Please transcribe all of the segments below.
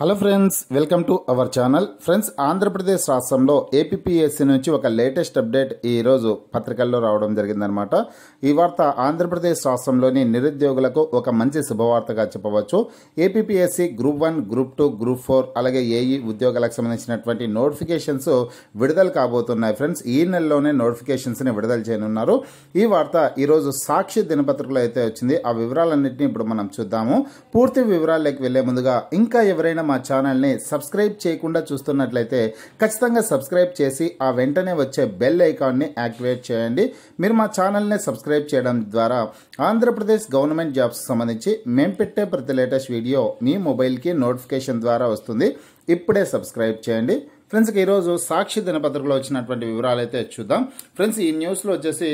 hello friends welcome to our channel friends Andhra Pradesh రాష్ట్రంలో APSC నుంచి ఒక లేటెస్ట్ అప్డేట్ ఈరోజు పత్రికల్లో రావడం జరిగిందనమాట ఈ వార్త ఆంధ్రప్రదేశ్ రాష్ట్రంలోని నిరుద్యోగులకు ఒక మంచి శుభవార్తగా చెప్పవచ్చు APSC group one group two group four అలాగే ఏఈ ఉద్యోగాలకు సంబంధించినటువంటి నోటిఫికేషన్స్ విడుదల కాబోతున్నాయి ఫ్రెండ్స్ ఈ నెలలోనే నోటిఫికేషన్స్ని విడుదల చేయనున్నారు ఈ వార్త ఈరోజు సాక్షి దినపత్రికలో అయితే వచ్చింది ఆ వివరాలన్నింటినీ ఇప్పుడు మనం చూద్దాము పూర్తి వివరాల్లోకి వెళ్లే ముందుగా ఇంకా ఎవరైనా మా ఛానల్ని సబ్స్క్రైబ్ చేయకుండా చూస్తున్నట్లయితే ఖచ్చితంగా సబ్స్క్రైబ్ చేసి ఆ వెంటనే వచ్చే బెల్ ఐకాన్ని యాక్టివేట్ చేయండి మీరు మా ఛానల్ని సబ్స్క్రైబ్ చేయడం ద్వారా ఆంధ్రప్రదేశ్ గవర్నమెంట్ జాబ్స్ సంబంధించి మేం పెట్టే ప్రతి లేటెస్ట్ వీడియో మీ మొబైల్కి నోటిఫికేషన్ ద్వారా వస్తుంది ఇప్పుడే సబ్స్క్రైబ్ చేయండి ఫ్రెండ్స్ ఈరోజు సాక్షి దినపత్రికలో వచ్చినటువంటి వివరాలు అయితే చూద్దాం ఫ్రెండ్స్ ఈ న్యూస్లో వచ్చేసి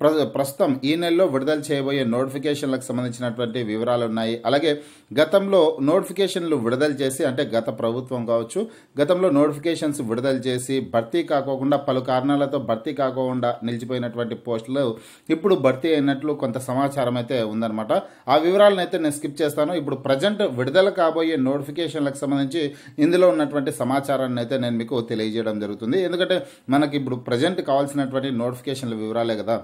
ప్ర ప్రస్తుతం ఈ నెలలో విడుదల చేయబోయే నోటిఫికేషన్లకు సంబంధించినటువంటి వివరాలు ఉన్నాయి అలాగే గతంలో నోటిఫికేషన్లు విడుదల చేసి అంటే గత ప్రభుత్వం కావచ్చు గతంలో నోటిఫికేషన్స్ విడుదల చేసి భర్తీ కాకోకుండా పలు కారణాలతో భర్తీ కాకోకుండా నిలిచిపోయినటువంటి పోస్టులు ఇప్పుడు భర్తీ అయినట్లు కొంత సమాచారం అయితే ఉందన్నమాట ఆ వివరాలను అయితే నేను స్కిప్ చేస్తాను ఇప్పుడు ప్రజెంట్ విడుదల కాబోయే నోటిఫికేషన్లకు సంబంధించి ఇందులో ఉన్నటువంటి సమాచారాన్ని అయితే నేను మీకు తెలియజేయడం జరుగుతుంది ఎందుకంటే మనకి ఇప్పుడు ప్రజెంట్ కావాల్సినటువంటి నోటిఫికేషన్ల వివరాలే కదా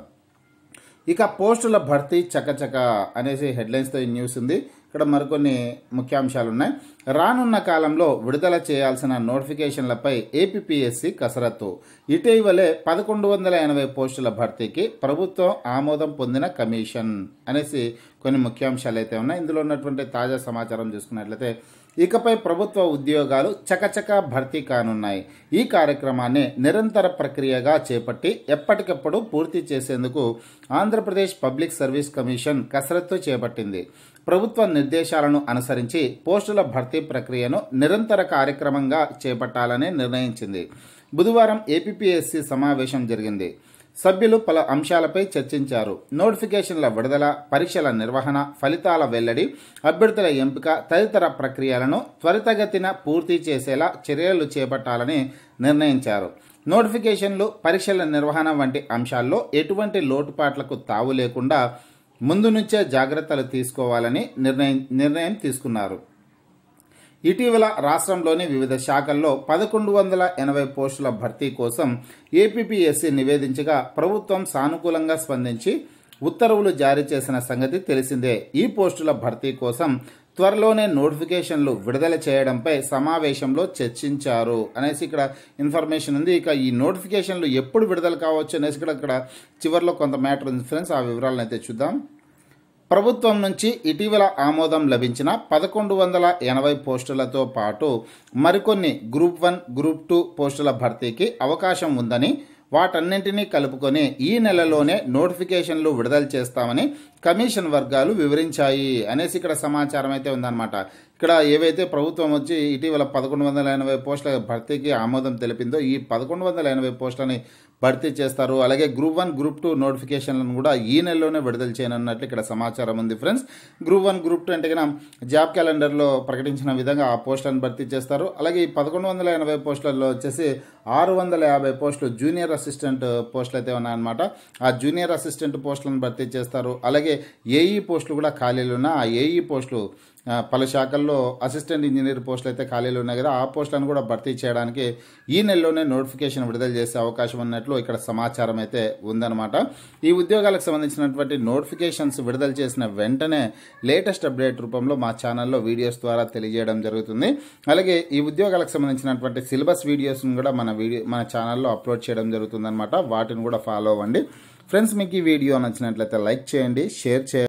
ఇక పోస్టుల భర్తీ చకచక అనేసి హెడ్లైన్స్తో ఈ న్యూస్ ఉంది ఇక్కడ మరికొన్ని ముఖ్యాంశాలు ఉన్నాయి రానున్న కాలంలో విడుదల చేయాల్సిన నోటిఫికేషన్లపై ఏపీఎస్సి కసరత్తు ఇటీవలే పదకొండు వందల ఎనభై పోస్టుల భర్తీకి ప్రభుత్వం ఆమోదం పొందిన కమిషన్ అనేసి కొన్ని ముఖ్యాంశాలు అయితే ఉన్నాయి ఇందులో ఉన్నటువంటి తాజా సమాచారం చూసుకున్నట్లయితే ఇకపై ప్రభుత్వ ఉద్యోగాలు చకచక భర్తీ కానున్నాయి ఈ కార్యక్రమాన్ని నిరంతర ప్రక్రియగా చేపట్టి ఎప్పటికప్పుడు పూర్తి చేసేందుకు ఆంధ్రప్రదేశ్ పబ్లిక్ సర్వీస్ కమిషన్ కసరత్తు చేపట్టింది ప్రభుత్వ నిర్దేశాలను అనుసరించి పోస్టుల భర్తీ ప్రక్రియను నిరంతర కార్యక్రమంగా చేపట్టాలని నిర్ణయించింది బుధవారం ఏపీపీఎస్సీ సమావేశం జరిగింది సభ్యులు పలు అంశాలపై చర్చించారు నోటిఫికేషన్ల విడుదల పరీక్షల నిర్వహణ ఫలితాల వెల్లడి అభ్యర్థుల ఎంపిక తదితర ప్రక్రియలను త్వరితగతిన పూర్తి చేసేలా చర్యలు చేపట్టాలని నిర్ణయించారు నోటిఫికేషన్లు పరీక్షల నిర్వహణ వంటి అంశాల్లో ఎటువంటి లోటుపాట్లకు తావు లేకుండా ముందు నుంచే జాగ్రత్తలు తీసుకోవాలని నిర్ణయం నిర్ణయం తీసుకున్నారు ఇటీవల రాష్ట్రంలోని వివిధ శాఖల్లో పదకొండు వందల ఎనభై పోస్టుల భర్తీ కోసం ఏపీపీఎస్సీ నివేదించగా ప్రభుత్వం సానుకూలంగా స్పందించి ఉత్తర్వులు జారీ చేసిన సంగతి తెలిసిందే ఈ పోస్టుల భర్తీ కోసం త్వరలోనే నోటిఫికేషన్లు విడుదల చేయడంపై సమావేశంలో చర్చించారు అనేసి ఇక్కడ ఇన్ఫర్మేషన్ ఉంది ఇక ఈ నోటిఫికేషన్లు ఎప్పుడు విడుదల కావచ్చు అనేసి ఇక్కడ ఇక్కడ చివరిలో కొంత మ్యాటర్ ఉంది ఫ్రెండ్స్ ఆ వివరాలను అయితే చూద్దాం ప్రభుత్వం నుంచి ఇటీవల ఆమోదం లభించిన పదకొండు వందల ఎనభై పోస్టులతో పాటు మరికొన్ని గ్రూప్ వన్ గ్రూప్ టూ పోస్టుల భర్తీకి అవకాశం ఉందని వాటన్నింటినీ కలుపుకొని ఈ నెలలోనే నోటిఫికేషన్లు విడుదల చేస్తామని కమిషన్ వర్గాలు వివరించాయి అనేసి ఇక్కడ సమాచారం అయితే ఉందన్నమాట ఇక్కడ ఏవైతే ప్రభుత్వం వచ్చి ఇటీవల పదకొండు వందల ఎనభై పోస్టుల భర్తీకి ఆమోదం తెలిపిందో ఈ పదకొండు వందల ఎనభై పోస్టులని భర్తీ చేస్తారు అలాగే గ్రూప్ వన్ గ్రూప్ టూ నోటిఫికేషన్లను కూడా ఈ నెలలోనే విడుదల చేయనున్నట్లు ఇక్కడ సమాచారం ఉంది friends group one group two అంటే కన్నా జాబ్ క్యాలెండర్లో ప్రకటించిన విధంగా ఆ పోస్టులను భర్తీ చేస్తారు అలాగే ఈ పదకొండు వందల ఎనభై పోస్టులలో వచ్చేసి ఆరు వందల యాభై పోస్టులు జూనియర్ అసిస్టెంట్ పోస్టులు అయితే ఉన్నాయన్నమాట ఆ జూనియర్ అసిస్టెంట్ పోస్టులను భర్తీ చేస్తారు అలాగే ఏఈ పోస్టులు కూడా ఖాళీలు ఉన్నా ఆ ఏఈ పోస్టులు పలు శాఖల్లో అసిస్టెంట్ ఇంజనీర్ పోస్టులు అయితే ఖాళీలు ఉన్నాయి కదా ఆ పోస్టులను కూడా భర్తీ చేయడానికి ఈ నెలలోనే నోటిఫికేషన్ విడుదల చేసే అవకాశం ఉన్నట్లు ఇక్కడ సమాచారం అయితే ఉందన్నమాట ఈ ఉద్యోగాలకు సంబంధించినటువంటి నోటిఫికేషన్స్ విడుదల చేసిన వెంటనే లేటెస్ట్ అప్డేట్ రూపంలో మా ఛానల్లో వీడియోస్ ద్వారా తెలియజేయడం జరుగుతుంది అలాగే ఈ ఉద్యోగాలకు సంబంధించినటువంటి సిలబస్ వీడియోస్ను కూడా మన వీడియో మన ఛానల్లో అప్లోడ్ చేయడం జరుగుతుందన్నమాట వాటిని కూడా ఫాలో అవ్వండి ఫ్రెండ్స్ మీకు ఈ వీడియో నచ్చినట్లయితే లైక్ చేయండి షేర్ చేయండి